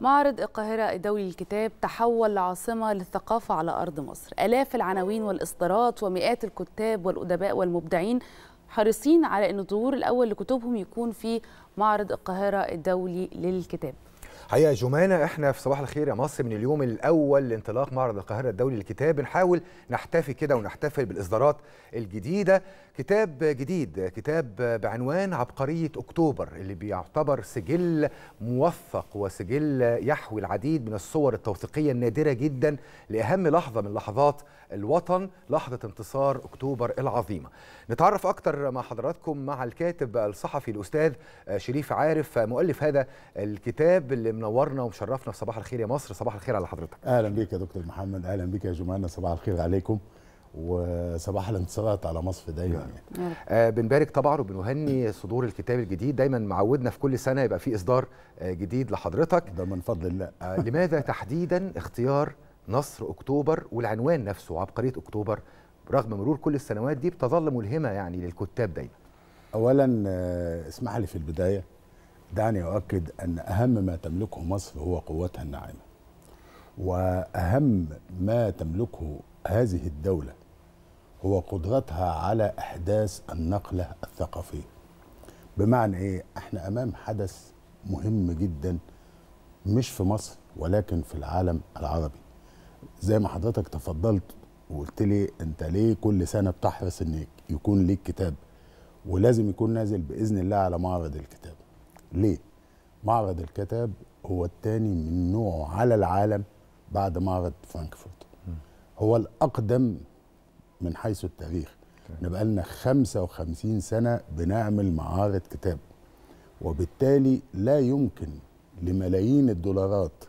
معرض القاهرة الدولي للكتاب تحول لعاصمة للثقافة على أرض مصر آلاف العناوين والإصدارات ومئات الكتاب والأدباء والمبدعين حريصين على أن الظهور الأول لكتبهم يكون في معرض القاهرة الدولي للكتاب حقيقه جمانه احنا في صباح الخير يا مصر من اليوم الاول لانطلاق معرض القاهره الدولي للكتاب بنحاول نحتفي كده ونحتفل بالاصدارات الجديده كتاب جديد كتاب بعنوان عبقريه اكتوبر اللي بيعتبر سجل موثق وسجل يحوي العديد من الصور التوثيقيه النادره جدا لاهم لحظه من لحظات الوطن لحظه انتصار اكتوبر العظيمه نتعرف اكتر مع حضراتكم مع الكاتب الصحفي الاستاذ شريف عارف مؤلف هذا الكتاب اللي منورنا ومشرفنا في صباح الخير يا مصر صباح الخير على حضرتك اهلا بيك يا دكتور محمد اهلا بيك يا جمانه صباح الخير عليكم وصباح الانتصارات على مصر دايما نعم. يعني. آه بنبارك طبعا وبنهني صدور الكتاب الجديد دايما معودنا في كل سنه يبقى في اصدار آه، جديد لحضرتك ده من فضل الله آه لماذا تحديدا اختيار نصر اكتوبر والعنوان نفسه عبقريه اكتوبر رغم مرور كل السنوات دي بتظل ملهمه يعني للكتاب دايما اولا آه، اسمح لي في البدايه دعني أؤكد أن أهم ما تملكه مصر هو قوتها الناعمة وأهم ما تملكه هذه الدولة هو قدرتها على إحداث النقلة الثقافية بمعنى إيه؟ إحنا أمام حدث مهم جدا مش في مصر ولكن في العالم العربي زي ما حضرتك تفضلت وقلت لي انت ليه كل سنه بتحرص ان يكون ليك كتاب ولازم يكون نازل باذن الله على معرض الكتاب ليه؟ معرض الكتاب هو الثاني من نوعه على العالم بعد معرض فرانكفورت هو الأقدم من حيث التاريخ نبقى لنا 55 سنة بنعمل معارض كتاب وبالتالي لا يمكن لملايين الدولارات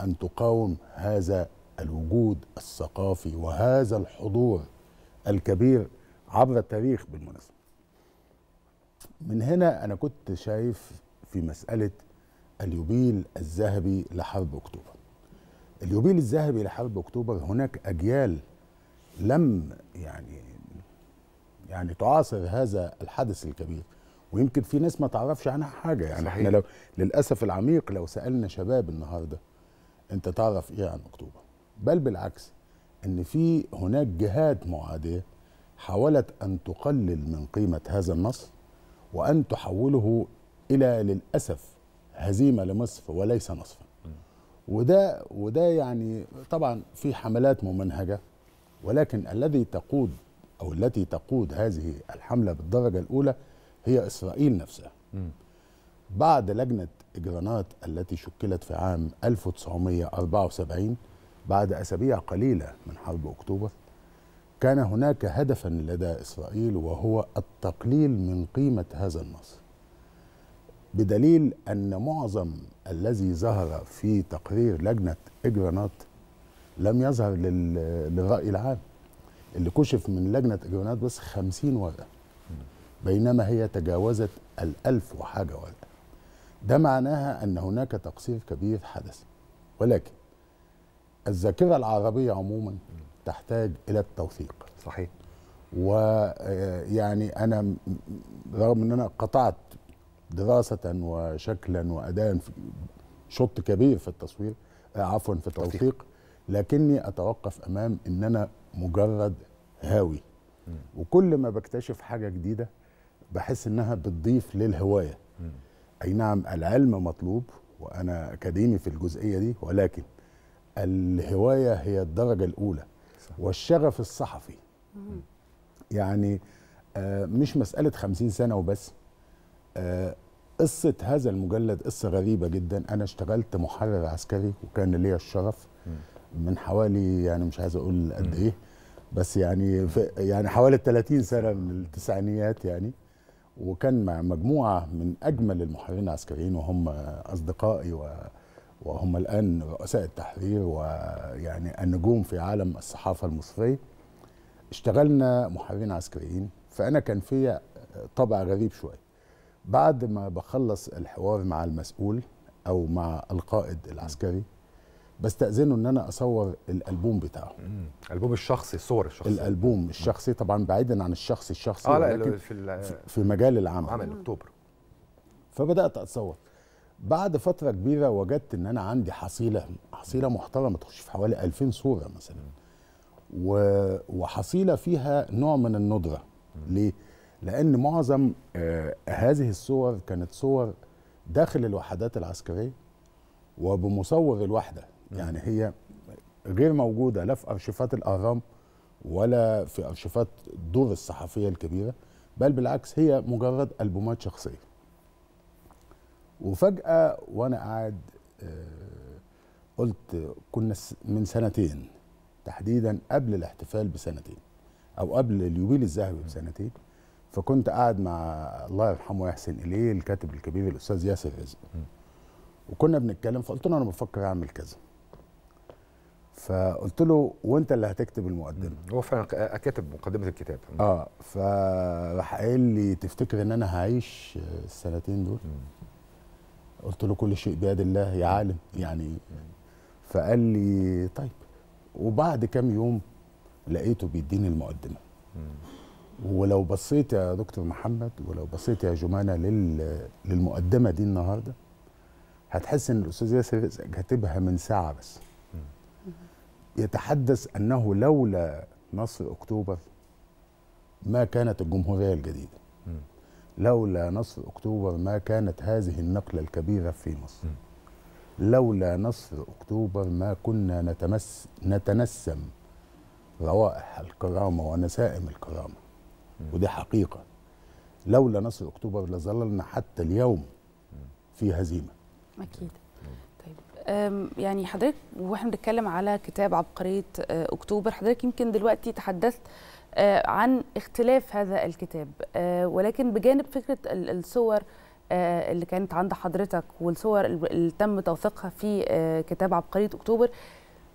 أن تقاوم هذا الوجود الثقافي وهذا الحضور الكبير عبر التاريخ بالمناسبة من هنا أنا كنت شايف في مسألة اليوبيل الذهبي لحرب أكتوبر اليوبيل الذهبي لحرب أكتوبر هناك أجيال لم يعني يعني تعاصر هذا الحدث الكبير ويمكن في ناس ما تعرفش عنها حاجة يعني صحيح. احنا لو للأسف العميق لو سألنا شباب النهاردة أنت تعرف إيه عن أكتوبر بل بالعكس أن في هناك جهات معادية حاولت أن تقلل من قيمة هذا النص وأن تحوله الى للاسف هزيمه لمصر وليس نصفا وده وده يعني طبعا في حملات ممنهجه ولكن الذي تقود او التي تقود هذه الحمله بالدرجه الاولى هي اسرائيل نفسها بعد لجنه اجرانات التي شكلت في عام 1974 بعد اسابيع قليله من حرب اكتوبر كان هناك هدفا لدى اسرائيل وهو التقليل من قيمه هذا النصر بدليل أن معظم الذي ظهر في تقرير لجنة إجرانات لم يظهر للرأي العام اللي كشف من لجنة إجرانات بس 50 ورقة بينما هي تجاوزت الألف وحاجة ورقة ده معناها أن هناك تقصير كبير حدث ولكن الذاكرة العربية عموما تحتاج إلى التوثيق صحيح ويعني آه، أنا رغم أن أنا قطعت دراسه وشكلا واداء شط كبير في التصوير آه، عفوا في التوثيق, لكني اتوقف امام ان انا مجرد هاوي وكل ما بكتشف حاجه جديده بحس انها بتضيف للهوايه اي نعم العلم مطلوب وانا اكاديمي في الجزئيه دي ولكن الهوايه هي الدرجه الاولى صح. والشغف الصحفي يعني آه، مش مساله 50 سنه وبس آه، قصة هذا المجلد قصة غريبة جدا أنا اشتغلت محرر عسكري وكان ليا الشرف من حوالي يعني مش عايز أقول قد إيه بس يعني يعني حوالي 30 سنة من التسعينيات يعني وكان مع مجموعة من أجمل المحررين العسكريين وهم أصدقائي و وهم الآن رؤساء التحرير ويعني النجوم في عالم الصحافة المصرية اشتغلنا محررين عسكريين فأنا كان فيا طبع غريب شوية بعد ما بخلص الحوار مع المسؤول او مع القائد العسكري بستأذنه ان انا اصور الالبوم بتاعه الالبوم الشخصي الصور الشخصيه الالبوم الشخصي طبعا بعيدا عن الشخص الشخصي آه لا في, في مجال العمل عمل اكتوبر فبدات اتصور بعد فتره كبيره وجدت ان انا عندي حصيله حصيله محترمه تخش في حوالي 2000 صوره مثلا وحصيله فيها نوع من الندره ليه لأن معظم آه، هذه الصور كانت صور داخل الوحدات العسكرية وبمصور الوحدة يعني هي غير موجودة لا في أرشيفات الأهرام ولا في أرشيفات دور الصحفية الكبيرة بل بالعكس هي مجرد ألبومات شخصية وفجأة وأنا قاعد آه، قلت كنا من سنتين تحديدا قبل الاحتفال بسنتين أو قبل اليوبيل الذهبي بسنتين فكنت قاعد مع الله يرحمه يحسن اليه الكاتب الكبير الاستاذ ياسر رزق وكنا بنتكلم فقلت له انا بفكر اعمل كذا فقلت له وانت اللي هتكتب المقدمه هو فعلا آه، كاتب مقدمه الكتاب اه فراح قايل لي تفتكر ان انا هعيش السنتين دول قلت له كل شيء بيد الله يا عالم يعني فقال لي طيب وبعد كام يوم لقيته بيديني المقدمه ولو بصيت يا دكتور محمد ولو بصيت يا جمانة للمقدمة دي النهاردة هتحس ان الاستاذ ياسر كاتبها من ساعة بس يتحدث انه لولا نصر اكتوبر ما كانت الجمهورية الجديدة لولا نصر اكتوبر ما كانت هذه النقلة الكبيرة في مصر لولا نصر اكتوبر ما كنا نتمس نتنسم روائح الكرامة ونسائم الكرامة ودي حقيقه لولا نصر اكتوبر لظللنا حتى اليوم في هزيمه اكيد طيب يعني حضرتك واحنا بنتكلم على كتاب عبقريه أه، اكتوبر حضرتك يمكن دلوقتي تحدثت أه، عن اختلاف هذا الكتاب أه، ولكن بجانب فكره الصور اللي كانت عند حضرتك والصور اللي تم توثيقها في كتاب عبقريه اكتوبر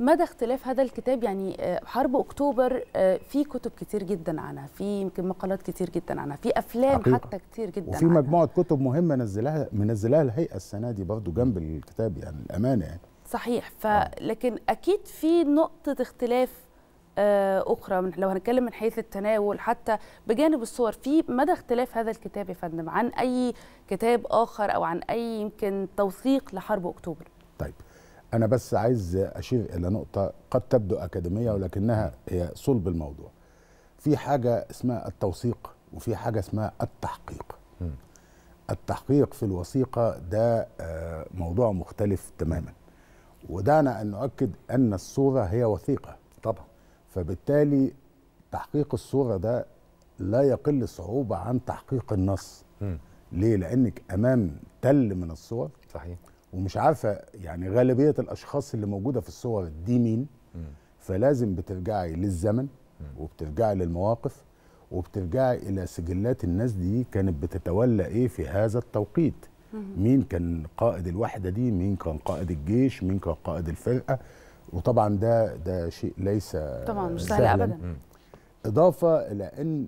مدى اختلاف هذا الكتاب يعني آه، حرب اكتوبر آه، في كتب كتير جدا عنها في يمكن مقالات كتير جدا عنها في افلام حقيقة. حتى كتير جدا وفي عنها. مجموعه كتب مهمه نزلها منزلها الهيئه السنه دي برضه جنب الكتاب يعني الامانه يعني صحيح ف آه. لكن اكيد في نقطه اختلاف اخرى من لو هنتكلم من حيث التناول حتى بجانب الصور في مدى اختلاف هذا الكتاب يا فندم عن اي كتاب اخر او عن اي يمكن توثيق لحرب اكتوبر طيب انا بس عايز اشير الى نقطه قد تبدو اكاديميه ولكنها هي صلب الموضوع في حاجه اسمها التوثيق وفي حاجه اسمها التحقيق التحقيق في الوثيقه ده آه، موضوع مختلف تماما ودعنا ان نؤكد ان الصوره هي وثيقه طبعا فبالتالي تحقيق الصوره ده لا يقل صعوبه عن تحقيق النص م. ليه لانك امام تل من الصور صحيح ومش عارفه يعني غالبيه الاشخاص اللي موجوده في الصور دي مين فلازم بترجعي للزمن وبترجعي للمواقف وبترجعي الى سجلات الناس دي كانت بتتولى ايه في هذا التوقيت مين كان قائد الوحده دي مين كان قائد الجيش مين كان قائد الفرقه وطبعا ده ده شيء ليس طبعا مش سهل ابدا اضافه الى ان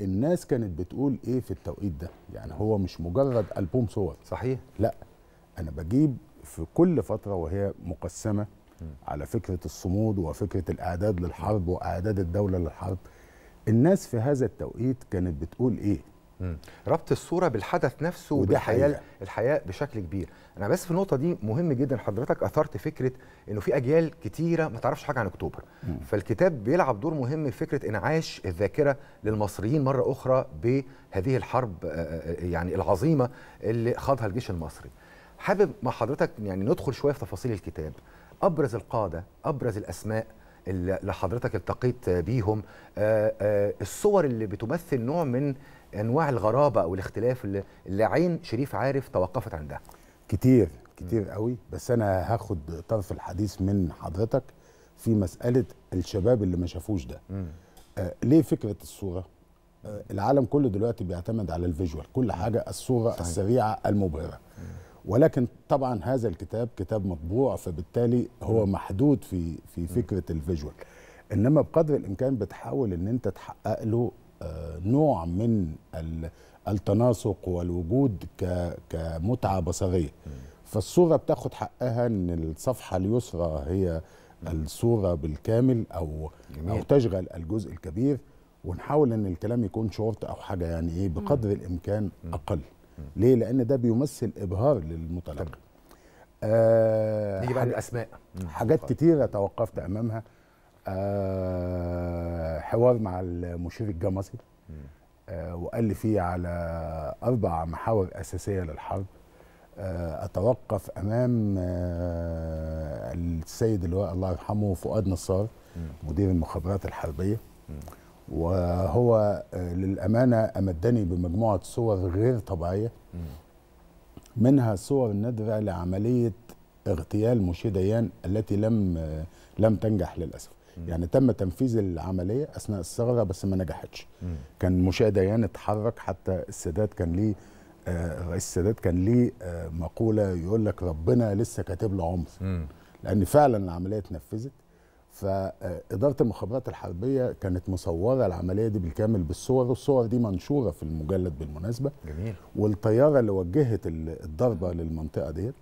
الناس كانت بتقول ايه في التوقيت ده يعني هو مش مجرد البوم صور صحيح لا انا بجيب في كل فتره وهي مقسمه على فكره الصمود وفكره الاعداد للحرب واعداد الدوله للحرب الناس في هذا التوقيت كانت بتقول ايه ربط الصوره بالحدث نفسه وده الحياه بشكل كبير انا بس في النقطه دي مهم جدا حضرتك اثرت فكره انه في اجيال كتيره ما تعرفش حاجه عن اكتوبر مم. فالكتاب بيلعب دور مهم في فكره انعاش الذاكره للمصريين مره اخرى بهذه الحرب آه، آه، آه، يعني العظيمه اللي خاضها الجيش المصري حابب مع حضرتك يعني ندخل شويه في تفاصيل الكتاب ابرز القاده ابرز الاسماء اللي حضرتك التقيت بيهم آه، آه، الصور اللي بتمثل نوع من انواع الغرابه او الاختلاف اللي, عين شريف عارف توقفت عندها كتير كتير قوي بس انا هاخد طرف الحديث من حضرتك في مساله الشباب اللي ما شافوش ده آه ليه فكره الصوره آه العالم كله دلوقتي بيعتمد على الفيجوال كل حاجه الصوره السريعه المبهره م. ولكن طبعا هذا الكتاب كتاب مطبوع فبالتالي هو محدود في في فكره الفيجوال انما بقدر الامكان بتحاول ان انت تحقق له آه، نوع من التناسق والوجود كمتعه بصريه فالصوره بتاخد حقها ان الصفحه اليسرى هي الصوره بالكامل او او تشغل الجزء الكبير ونحاول ان الكلام يكون شورت او حاجه يعني ايه بقدر الامكان اقل ليه لان ده بيمثل ابهار للمتلقي آه نيجي بقى للاسماء حاجات كتيره توقفت امامها آه حوار مع المشير الجمصي آه وقال لي فيه على اربع محاور اساسيه للحرب آه اتوقف امام آه السيد اللي هو الله يرحمه فؤاد نصار مدير المخابرات الحربيه وهو آه، للأمانة أمدني بمجموعة صور غير طبيعية منها صور نادرة لعملية اغتيال مشي ديان التي لم آه، لم تنجح للأسف يعني تم تنفيذ العملية أثناء الثغرة بس ما نجحتش كان مشي ديان اتحرك حتى السادات كان ليه الرئيس آه، السادات كان ليه مقولة يقول لك ربنا لسه كاتب له عمر لأن فعلا العملية اتنفذت فإدارة المخابرات الحربية كانت مصورة العملية دي بالكامل بالصور والصور دي منشورة في المجلد بالمناسبة جميل والطيارة اللي وجهت الضربة للمنطقة ديت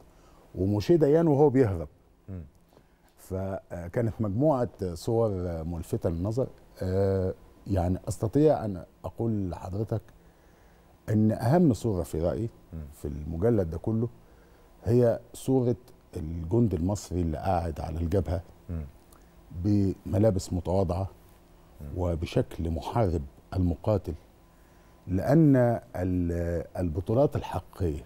وموشيه ديان وهو بيهرب فكانت مجموعة صور ملفتة للنظر آه، يعني أستطيع أن أقول لحضرتك أن أهم صورة في رأيي في المجلد ده كله هي صورة الجند المصري اللي قاعد على الجبهة بملابس متواضعه وبشكل محارب المقاتل لان البطولات الحقيقيه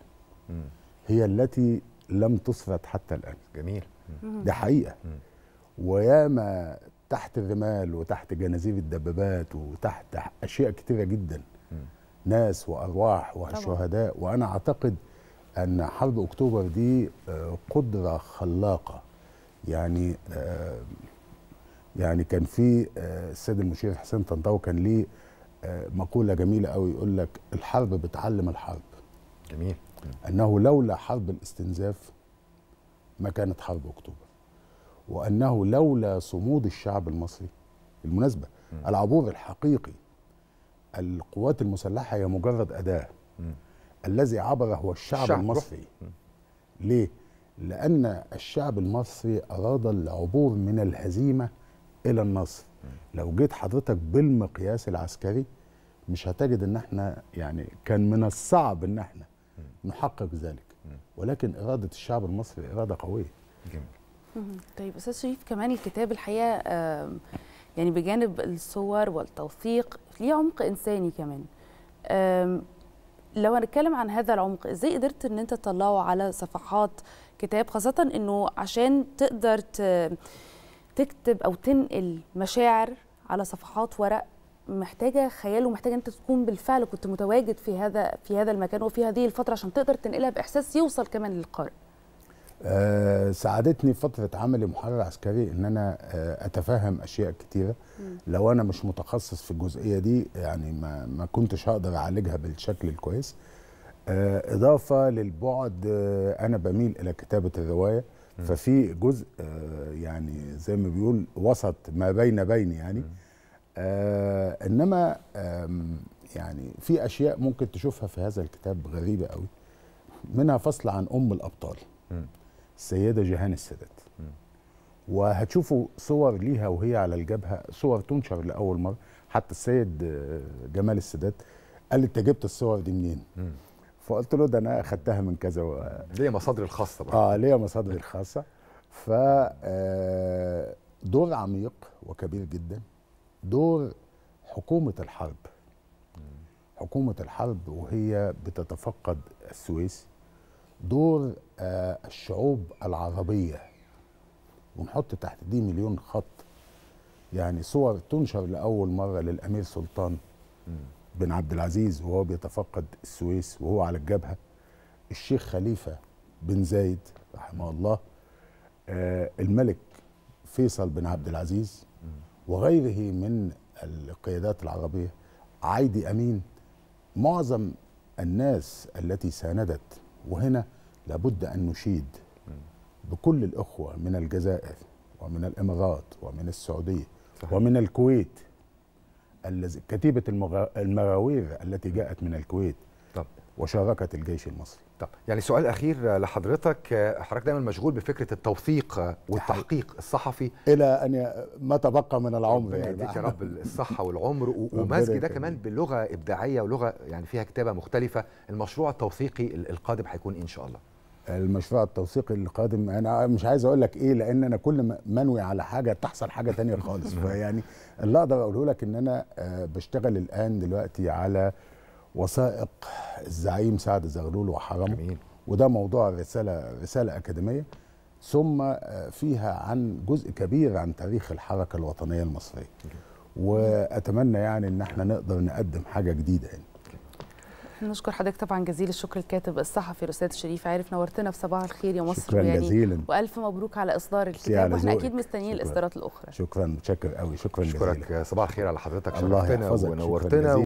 هي التي لم تسرد حتى الان جميل ده حقيقه وياما تحت الرمال وتحت جنازير الدبابات وتحت اشياء كثيرة جدا ناس وارواح وشهداء وانا اعتقد ان حرب اكتوبر دي آه، قدره خلاقه يعني آه، يعني كان في آه، السيد المشير حسين طنطاوي كان ليه آه، مقوله جميله قوي يقول لك الحرب بتعلم الحرب جميل انه لولا حرب الاستنزاف ما كانت حرب اكتوبر وانه لولا صمود الشعب المصري بالمناسبه العبور الحقيقي القوات المسلحه هي مجرد اداه م. الذي عبر هو الشعب, الشعب المصري م. ليه لان الشعب المصري اراد العبور من الهزيمه الى النصر لو جيت حضرتك بالمقياس العسكري مش هتجد ان احنا يعني كان من الصعب ان احنا نحقق ذلك ولكن اراده الشعب المصري اراده قويه جميل طيب استاذ شريف كمان الكتاب الحقيقه يعني بجانب الصور والتوثيق ليه عمق انساني كمان لو هنتكلم عن هذا العمق ازاي قدرت ان انت تطلعه على صفحات كتاب خاصه انه عشان تقدر ت... تكتب او تنقل مشاعر على صفحات ورق محتاجه خيال ومحتاجه انت تكون بالفعل كنت متواجد في هذا في هذا المكان وفي هذه الفتره عشان تقدر تنقلها باحساس يوصل كمان للقارئ أه ساعدتني فترة عملي محرر عسكري ان انا آه، اتفهم اشياء كتيرة لو انا مش متخصص في الجزئية دي يعني ما, ما كنتش هقدر اعالجها بالشكل الكويس أه اضافة للبعد آه، انا بميل الى كتابة الرواية ففي جزء آه، يعني زي ما بيقول وسط ما بين بين يعني آه، انما يعني في اشياء ممكن تشوفها في هذا الكتاب غريبه قوي منها فصل عن ام الابطال السيده جيهان السادات وهتشوفوا صور ليها وهي على الجبهه صور تنشر لاول مره حتى السيد آه، جمال السادات قال لي انت جبت الصور دي منين؟ فقلت له ده انا اخدتها من كذا و... ليا مصادري الخاصه بقى اه ليا مصادري الخاصه ف آه، دور عميق وكبير جدا دور حكومه الحرب حكومه الحرب وهي بتتفقد السويس دور آه، الشعوب العربيه ونحط تحت دي مليون خط يعني صور تنشر لاول مره للامير سلطان بن عبد العزيز وهو بيتفقد السويس وهو على الجبهة الشيخ خليفة بن زايد رحمه الله آه، الملك فيصل بن عبد العزيز وغيره من القيادات العربية عايدي أمين معظم الناس التي ساندت وهنا لابد أن نشيد بكل الإخوة من الجزائر ومن الإمارات ومن السعودية صحيح. ومن الكويت كتيبه المغاوير التي جاءت من الكويت طب. وشاركت الجيش المصري طب يعني سؤال اخير لحضرتك حضرتك دايما مشغول بفكره التوثيق والتحقيق الصحفي الى ان ما تبقى من العمر يديك يعني يا رب الصحه والعمر ومزج ده كمان بلغه ابداعيه ولغه يعني فيها كتابه مختلفه المشروع التوثيقي القادم هيكون ان شاء الله المشروع التوثيقي القادم انا مش عايز اقول لك ايه لان انا كل ما منوي على حاجه تحصل حاجه تانية خالص فيعني اللي اقدر اقوله لك ان انا آه، بشتغل الان دلوقتي على وثائق الزعيم سعد زغلول وحرم جميل. وده موضوع رساله رساله اكاديميه ثم آه، فيها عن جزء كبير عن تاريخ الحركه الوطنيه المصريه واتمنى يعني ان احنا نقدر نقدم حاجه جديده يعني. نشكر حضرتك طبعا جزيل الشكر الكاتب الصحفي الاستاذ شريف عارف نورتنا في صباح الخير يا مصر شكرا يعني جزيلا والف مبروك على اصدار الكتاب واحنا اكيد مستنيين الاصدارات الاخرى شكرا متشكر قوي شكرا جزيلا شكرا صباح الخير على حضرتك شرفتنا ونورتنا